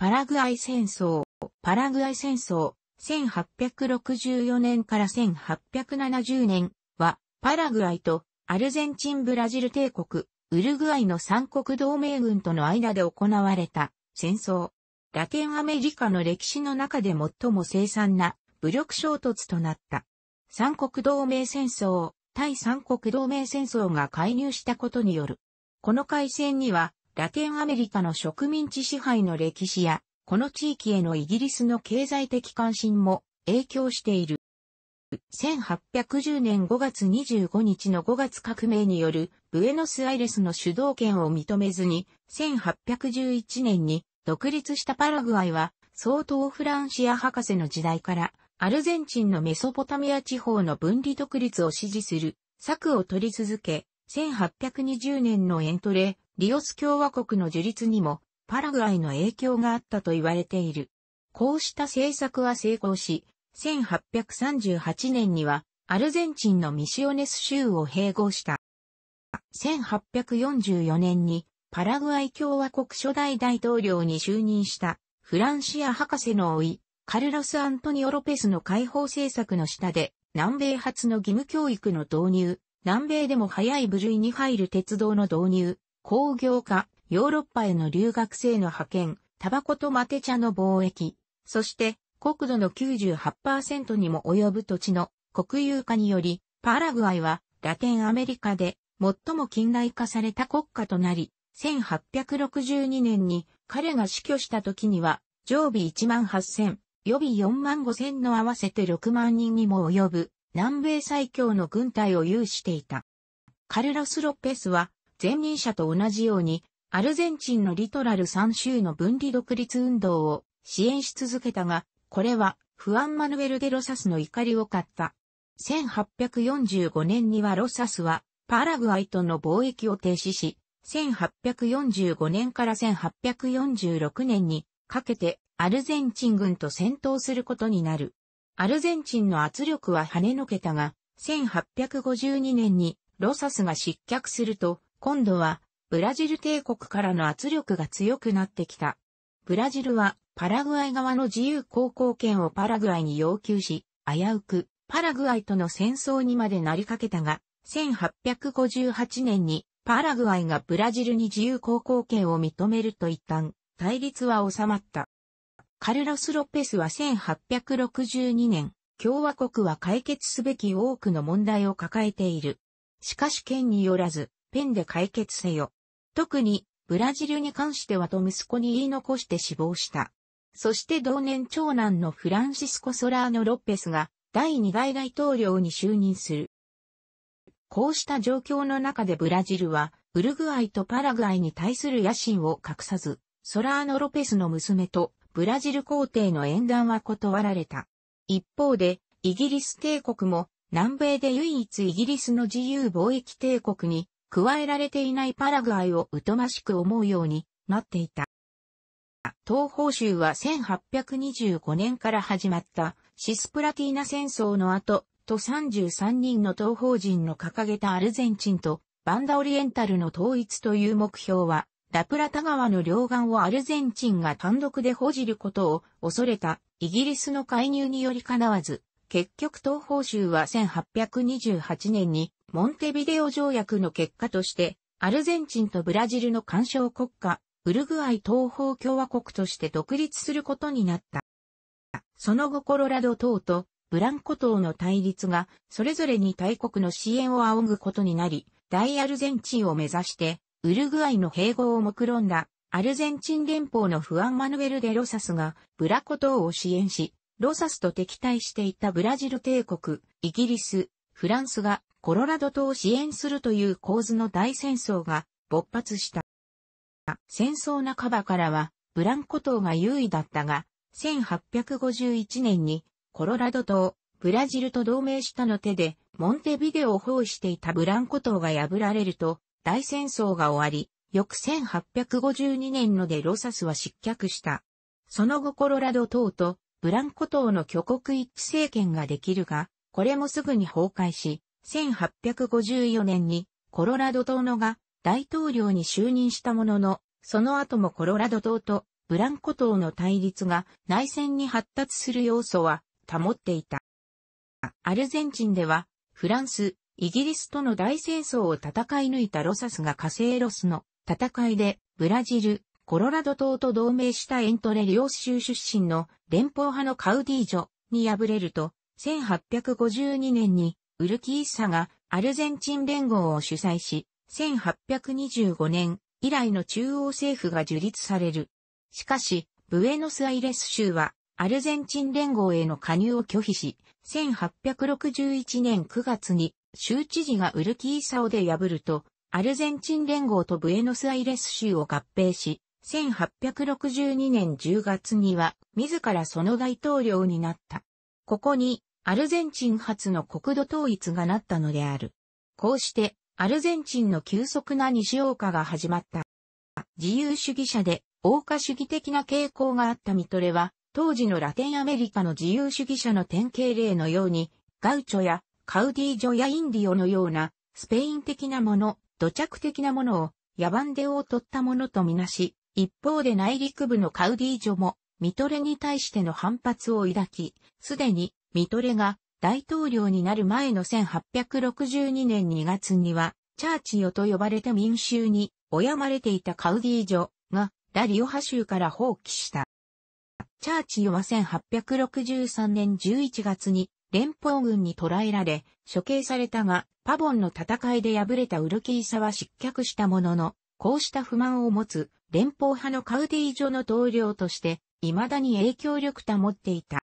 パラグアイ戦争、パラグアイ戦争、1864年から1870年は、パラグアイとアルゼンチン・ブラジル帝国、ウルグアイの三国同盟軍との間で行われた戦争。ラテンアメリカの歴史の中で最も凄惨な武力衝突となった。三国同盟戦争、対三国同盟戦争が介入したことによる。この海戦にはラテンアメリカの植民地支配の歴史や、この地域へのイギリスの経済的関心も影響している。1810年5月25日の5月革命によるブエノスアイレスの主導権を認めずに、1811年に独立したパラグアイは、総統フランシア博士の時代から、アルゼンチンのメソポタミア地方の分離独立を支持する策を取り続け、1820年のエントレリオス共和国の樹立にもパラグアイの影響があったと言われている。こうした政策は成功し、1838年にはアルゼンチンのミシオネス州を併合した。1844年にパラグアイ共和国初代大統領に就任したフランシア博士の老い、カルロス・アントニオ・ロペスの解放政策の下で南米初の義務教育の導入、南米でも早い部類に入る鉄道の導入、工業化、ヨーロッパへの留学生の派遣、タバコとマテ茶の貿易、そして国土の98%にも及ぶ土地の国有化により、パラグアイはラテンアメリカで最も近代化された国家となり、1862年に彼が死去した時には、常備1万8000、予備4万5000の合わせて6万人にも及ぶ南米最強の軍隊を有していた。カルロス・ロッペスは前任者と同じように、アルゼンチンのリトラル3州の分離独立運動を支援し続けたが、これはフアン・マヌエル・デ・ロサスの怒りを買った。1845年にはロサスはパラグアイとの貿易を停止し、1845年から1846年にかけてアルゼンチン軍と戦闘することになる。アルゼンチンの圧力は跳ねのけたが、1852年にロサスが失脚すると、今度は、ブラジル帝国からの圧力が強くなってきた。ブラジルは、パラグアイ側の自由航行権をパラグアイに要求し、危うく、パラグアイとの戦争にまでなりかけたが、1858年に、パラグアイがブラジルに自由航行権を認めると一旦、対立は収まった。カルロス・ロペスは1862年、共和国は解決すべき多くの問題を抱えている。しかし県によらず、ペンで解決せよ。特に、ブラジルに関してはと息子に言い残して死亡した。そして同年長男のフランシスコ・ソラーノ・ロッペスが第二代大統領に就任する。こうした状況の中でブラジルは、ウルグアイとパラグアイに対する野心を隠さず、ソラーノ・ロペスの娘とブラジル皇帝の縁談は断られた。一方で、イギリス帝国も南米で唯一イギリスの自由貿易帝国に加えられていないパラグアイを疎ましく思うようになっていた。東方州は1825年から始まったシスプラティーナ戦争の後、と33人の東方人の掲げたアルゼンチンとバンダオリエンタルの統一という目標は、ラプラタ川の両岸をアルゼンチンが単独で保じることを恐れたイギリスの介入によりかなわず、結局東方州は1828年にモンテビデオ条約の結果として、アルゼンチンとブラジルの干渉国家、ウルグアイ東方共和国として独立することになった。その後コロラド島とブランコ島の対立が、それぞれに大国の支援を仰ぐことになり、大アルゼンチンを目指して、ウルグアイの併合を目論んだ、アルゼンチン連邦のフアン・マヌエル・デ・ロサスが、ブラコ島を支援し、ロサスと敵対していたブラジル帝国、イギリス、フランスがコロラド島を支援するという構図の大戦争が勃発した。戦争半ばからは、ブランコ島が優位だったが、1851年にコロラド島、ブラジルと同盟したの手で、モンテビデオを包囲していたブランコ島が破られると、大戦争が終わり、翌1852年のでロサスは失脚した。その後コロラド島とブランコ島の挙国一致政権ができるが、これもすぐに崩壊し、1854年にコロラド島のが大統領に就任したものの、その後もコロラド島とブランコ島の対立が内戦に発達する要素は保っていた。アルゼンチンではフランス、イギリスとの大戦争を戦い抜いたロサスがカセーロスの戦いでブラジル、コロラド島と同盟したエントレリス州出身の連邦派のカウディージョに敗れると1852年にウルキーッサがアルゼンチン連合を主催し、1825年以来の中央政府が樹立される。しかし、ブエノスアイレス州はアルゼンチン連合への加入を拒否し、1861年9月に州知事がウルキーサをで破ると、アルゼンチン連合とブエノスアイレス州を合併し、1862年10月には自らその大統領になった。ここにアルゼンチン初の国土統一がなったのである。こうして、アルゼンチンの急速な西欧化が始まった。自由主義者で、欧化主義的な傾向があったミトレは、当時のラテンアメリカの自由主義者の典型例のように、ガウチョやカウディージョやインディオのような、スペイン的なもの、土着的なものを、野蛮でを取ったものとみなし、一方で内陸部のカウディージョも、ミトレに対しての反発を抱き、すでにミトレが大統領になる前の1862年2月には、チャーチヨと呼ばれた民衆に、敬まれていたカウディージョが、ラリオハ州から放棄した。チャーチヨは1863年11月に、連邦軍に捕らえられ、処刑されたが、パボンの戦いで敗れたウルキーサは失脚したものの、こうした不満を持つ連邦派のカウディージョの同僚として、未だに影響力保っていた。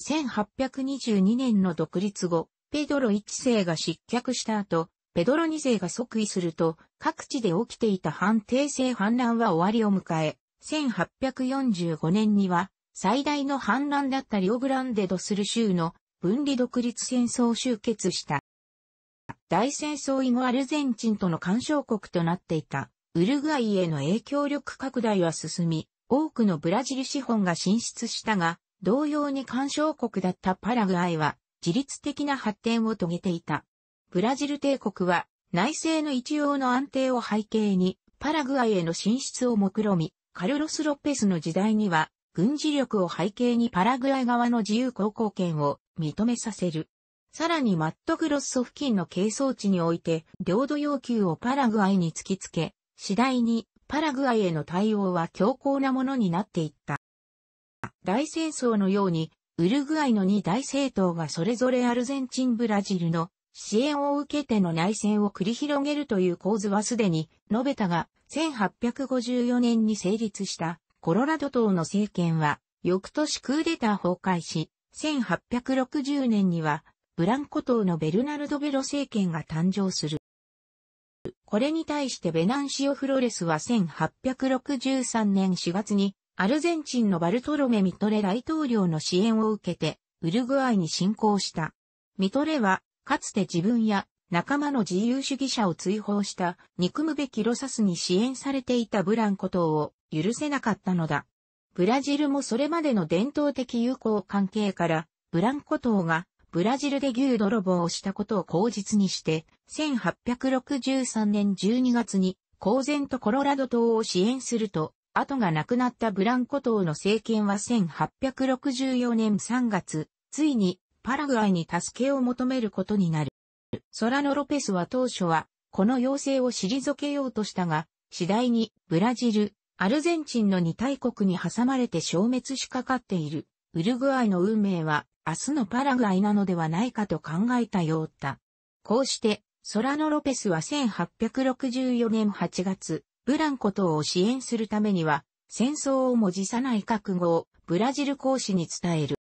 1822年の独立後、ペドロ1世が失脚した後、ペドロ2世が即位すると、各地で起きていた反帝政反乱は終わりを迎え、1845年には、最大の反乱だったリオグランデドスル州の分離独立戦争を終結した。大戦争以後アルゼンチンとの干渉国となっていたウルグアイへの影響力拡大は進み、多くのブラジル資本が進出したが、同様に干渉国だったパラグアイは自律的な発展を遂げていた。ブラジル帝国は内政の一様の安定を背景にパラグアイへの進出を目論み、カルロス・ロッペスの時代には軍事力を背景にパラグアイ側の自由航行権を認めさせる。さらにマットグロッソ付近の係争地において領土要求をパラグアイに突きつけ、次第にパラグアイへの対応は強硬なものになっていった。大戦争のように、ウルグアイの2大政党がそれぞれアルゼンチン・ブラジルの支援を受けての内戦を繰り広げるという構図はすでに述べたが、1854年に成立したコロラド党の政権は、翌年クーデター崩壊し、1860年にはブランコ党のベルナルド・ベロ政権が誕生する。これに対してベナンシオ・フロレスは1863年4月にアルゼンチンのバルトロメ・ミトレ大統領の支援を受けて、ウルグアイに侵攻した。ミトレは、かつて自分や仲間の自由主義者を追放した憎むべきロサスに支援されていたブランコ等を許せなかったのだ。ブラジルもそれまでの伝統的友好関係から、ブランコ島がブラジルで牛泥棒をしたことを口実にして、1863年12月に公然とコロラド島を支援すると、後がなくなったブランコ島の政権は1864年3月、ついにパラグアイに助けを求めることになる。ソラノ・ロペスは当初は、この要請を退けようとしたが、次第にブラジル、アルゼンチンの2大国に挟まれて消滅しかかっている。ウルグアイの運命は明日のパラグアイなのではないかと考えたようだ。こうして、ソラノ・ロペスは1864年8月、ブランコ等を支援するためには、戦争をも辞さない覚悟をブラジル公使に伝える。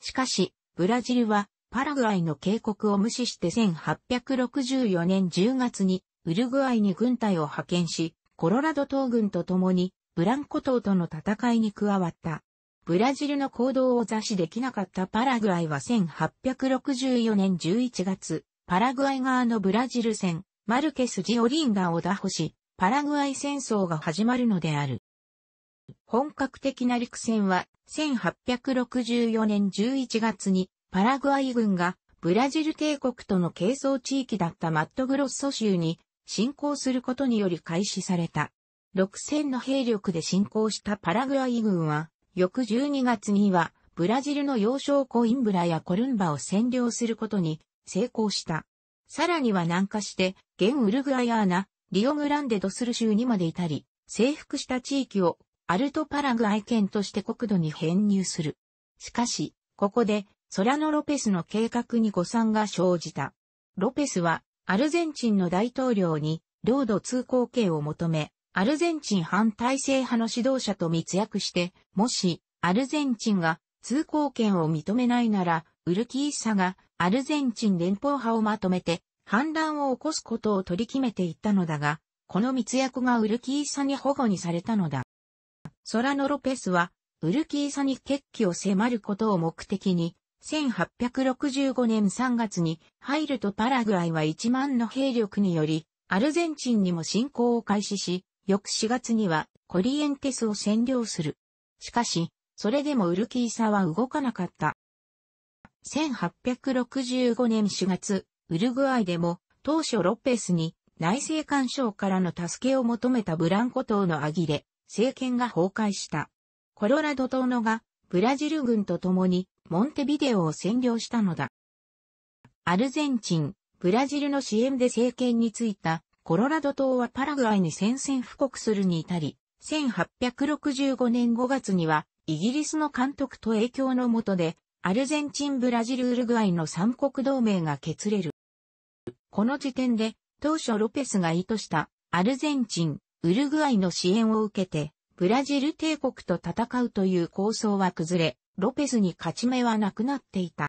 しかし、ブラジルはパラグアイの警告を無視して1864年10月にウルグアイに軍隊を派遣し、コロラド島軍と共にブランコ島との戦いに加わった。ブラジルの行動を雑誌できなかったパラグアイは1864年11月、パラグアイ側のブラジル戦、マルケス・ジオリンガを打破し、パラグアイ戦争が始まるのである。本格的な陸戦は1864年11月にパラグアイ軍がブラジル帝国との係争地域だったマットグロッソ州に侵攻することにより開始された。6000の兵力で侵攻したパラグアイ軍は翌12月にはブラジルの要衝コインブラやコルンバを占領することに成功した。さらには南下して、現ウルグアヤーナ、リオグランデドスル州にまで至り、征服した地域をアルトパラグ愛犬として国土に編入する。しかし、ここでソラノ・ロペスの計画に誤算が生じた。ロペスはアルゼンチンの大統領に領土通行権を求め、アルゼンチン反体制派の指導者と密約して、もしアルゼンチンが通行権を認めないなら、ウルキーッサがアルゼンチン連邦派をまとめて反乱を起こすことを取り決めていったのだが、この密約がウルキーサに保護にされたのだ。ソラノロペスは、ウルキーサに決起を迫ることを目的に、1865年3月に、入るとパラグアイは1万の兵力により、アルゼンチンにも侵攻を開始し、翌4月にはコリエンテスを占領する。しかし、それでもウルキーサは動かなかった。1865年4月、ウルグアイでも当初ロッペスに内政干渉からの助けを求めたブランコ島のアギレ、政権が崩壊した。コロラド島のがブラジル軍と共にモンテビデオを占領したのだ。アルゼンチン、ブラジルの支援で政権についたコロラド島はパラグアイに宣戦布告するに至り、1865年5月にはイギリスの監督と影響のもとでアルゼンチン、ブラジル、ウルグアイの三国同盟が決る。この時点で、当初ロペスが意図したアルゼンチン、ウルグアイの支援を受けて、ブラジル帝国と戦うという構想は崩れ、ロペスに勝ち目はなくなっていた。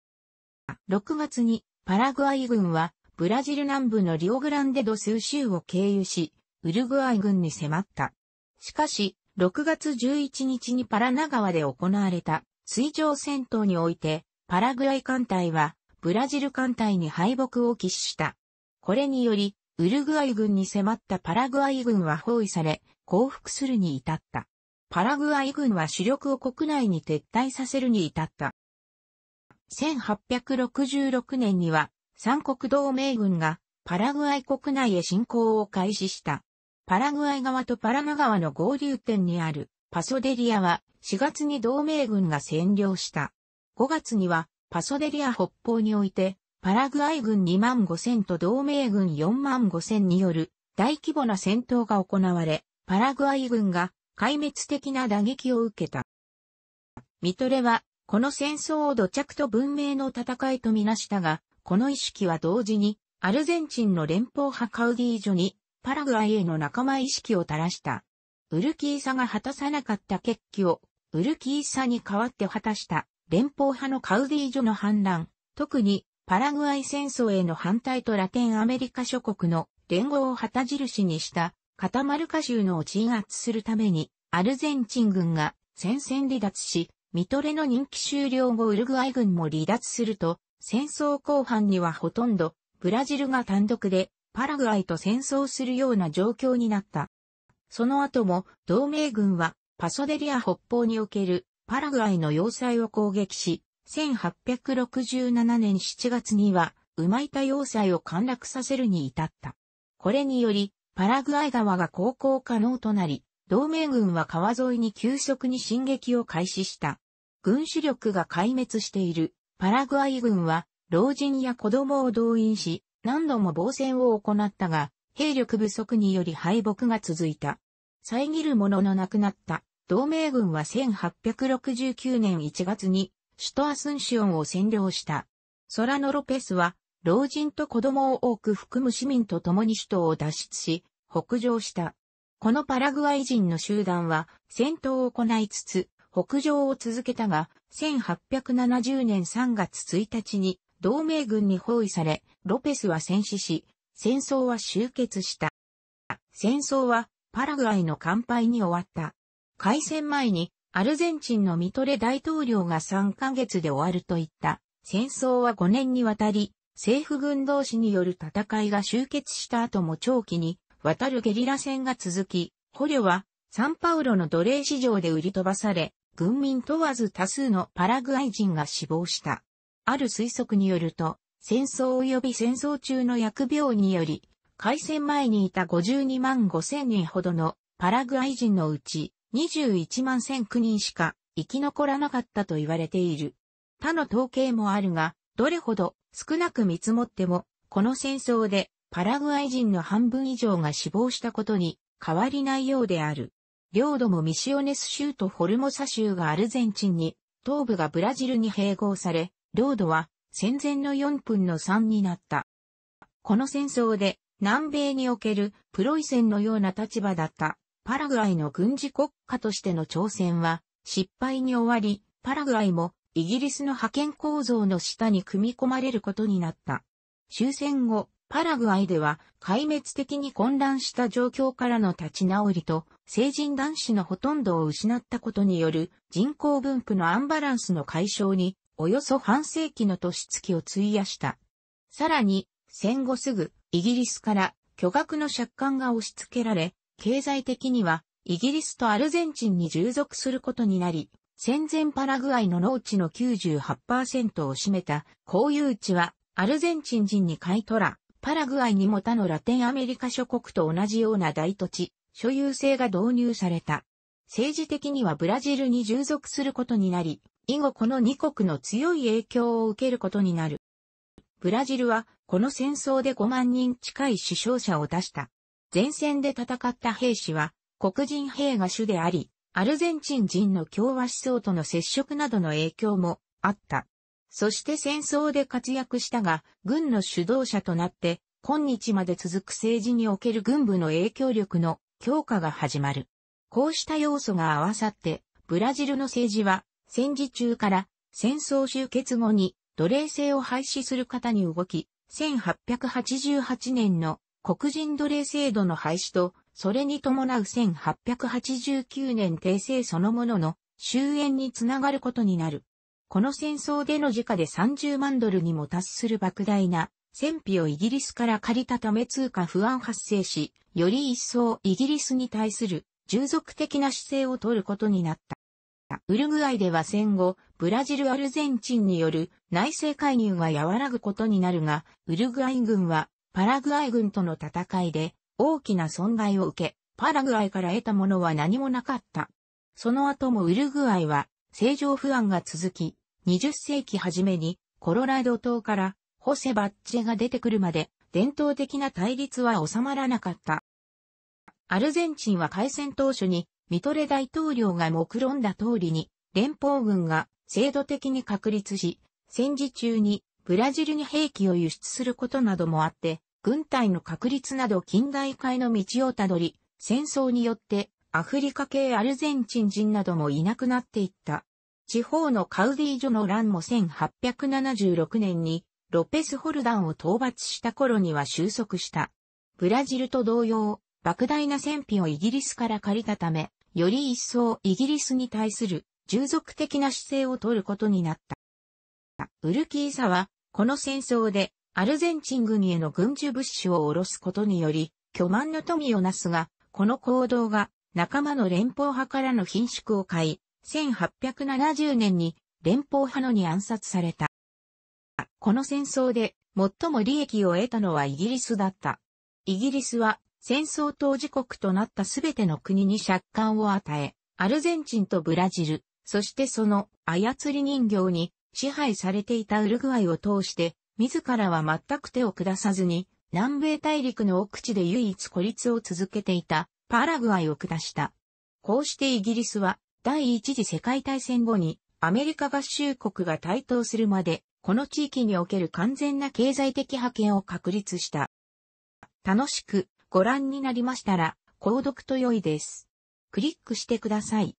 6月にパラグアイ軍はブラジル南部のリオグランデド数州を経由し、ウルグアイ軍に迫った。しかし、6月11日にパラナ川で行われた水上戦闘において、パラグアイ艦隊はブラジル艦隊に敗北を喫した。これにより、ウルグアイ軍に迫ったパラグアイ軍は包囲され、降伏するに至った。パラグアイ軍は主力を国内に撤退させるに至った。1866年には、三国同盟軍がパラグアイ国内へ侵攻を開始した。パラグアイ側とパラナ川の合流点にあるパソデリアは4月に同盟軍が占領した。5月にはパソデリア北方において、パラグアイ軍2万5千と同盟軍4万5千による大規模な戦闘が行われ、パラグアイ軍が壊滅的な打撃を受けた。ミトレは、この戦争を土着と文明の戦いとみなしたが、この意識は同時に、アルゼンチンの連邦派カウディージョに、パラグアイへの仲間意識を垂らした。ウルキーサが果たさなかった決起を、ウルキーサに代わって果たした。連邦派のカウディージョの反乱、特にパラグアイ戦争への反対とラテンアメリカ諸国の連合を旗印にしたカタマルカ州のを鎮圧するためにアルゼンチン軍が戦線離脱し、ミトレの任期終了後ウルグアイ軍も離脱すると、戦争後半にはほとんどブラジルが単独でパラグアイと戦争するような状況になった。その後も同盟軍はパソデリア北方におけるパラグアイの要塞を攻撃し、1867年7月には、馬た要塞を陥落させるに至った。これにより、パラグアイ側が航行可能となり、同盟軍は川沿いに急速に進撃を開始した。軍主力が壊滅しているパラグアイ軍は老人や子供を動員し何度も防戦を行ったが兵力不足により敗北が続いた。遮る者のなくなった同盟軍は1869年1月に首都アスンシオンを占領した。ソラノロペスは老人と子供を多く含む市民と共に首都を脱出し、北上した。このパラグアイ人の集団は戦闘を行いつつ、北上を続けたが、1870年3月1日に同盟軍に包囲され、ロペスは戦死し、戦争は終結した。戦争はパラグアイの乾杯に終わった。開戦前にアルゼンチンのミトレ大統領が3ヶ月で終わるといった戦争は5年にわたり政府軍同士による戦いが終結した後も長期にわたるゲリラ戦が続き、捕虜はサンパウロの奴隷市場で売り飛ばされ、軍民問わず多数のパラグアイ人が死亡した。ある推測によると、戦争及び戦争中の疫病により、開戦前にいた52万5千人ほどのパラグアイ人のうち、21万1009人しか生き残らなかったと言われている。他の統計もあるが、どれほど少なく見積もっても、この戦争でパラグアイ人の半分以上が死亡したことに変わりないようである。領土もミシオネス州とホルモサ州がアルゼンチンに、東部がブラジルに併合され、領土は戦前の4分の3になった。この戦争で南米におけるプロイセンのような立場だったパラグアイの軍事国家としての挑戦は失敗に終わり、パラグアイもイギリスの派遣構造の下に組み込まれることになった。終戦後、パラグアイでは壊滅的に混乱した状況からの立ち直りと、成人男子のほとんどを失ったことによる人口分布のアンバランスの解消に、およそ半世紀の年月を費やした。さらに、戦後すぐ、イギリスから巨額の借款が押し付けられ、経済的には、イギリスとアルゼンチンに従属することになり、戦前パラグアイの農地の98%を占めた公有地は、アルゼンチン人に買い取ら、パラグアイにも他のラテンアメリカ諸国と同じような大土地、所有制が導入された。政治的にはブラジルに従属することになり、以後この2国の強い影響を受けることになる。ブラジルはこの戦争で5万人近い死傷者を出した。前線で戦った兵士は、黒人兵が主であり、アルゼンチン人の共和思想との接触などの影響もあった。そして戦争で活躍したが、軍の主導者となって、今日まで続く政治における軍部の影響力の強化が始まる。こうした要素が合わさって、ブラジルの政治は、戦時中から戦争終結後に奴隷制を廃止する方に動き、1888年の黒人奴隷制度の廃止と、それに伴う1889年訂正そのものの終焉につながることになる。この戦争での時価で30万ドルにも達する莫大な戦費をイギリスから借りたため通貨不安発生し、より一層イギリスに対する従属的な姿勢を取ることになった。ウルグアイでは戦後、ブラジル・アルゼンチンによる内政介入が和らぐことになるが、ウルグアイ軍はパラグアイ軍との戦いで大きな損害を受け、パラグアイから得たものは何もなかった。その後もウルグアイは政情不安が続き、20世紀初めにコロラド島からホセ・バッチェが出てくるまで伝統的な対立は収まらなかった。アルゼンチンは開戦当初にミトレ大統領が目論んだ通りに連邦軍が制度的に確立し、戦時中にブラジルに兵器を輸出することなどもあって、軍隊の確立など近代化への道をたどり、戦争によってアフリカ系アルゼンチン人などもいなくなっていった。地方のカウディージョの乱も1876年にロペス・ホルダンを討伐した頃には収束した。ブラジルと同様、莫大な戦費をイギリスから借りたため、より一層イギリスに対する従属的な姿勢を取ることになった。ウルキーサは、この戦争でアルゼンチン軍への軍需物資を下ろすことにより、巨万の富をなすが、この行動が仲間の連邦派からの貧縮を買い、1870年に連邦派のに暗殺された。この戦争で最も利益を得たのはイギリスだった。イギリスは戦争当事国となったすべての国に借款を与え、アルゼンチンとブラジル、そしてその操り人形に支配されていたウルグアイを通して自らは全く手を下さずに、南米大陸の奥地で唯一孤立を続けていたパラグアイを下した。こうしてイギリスは第一次世界大戦後にアメリカ合衆国が台頭するまで、この地域における完全な経済的覇権を確立した。楽しくご覧になりましたら、購読と良いです。クリックしてください。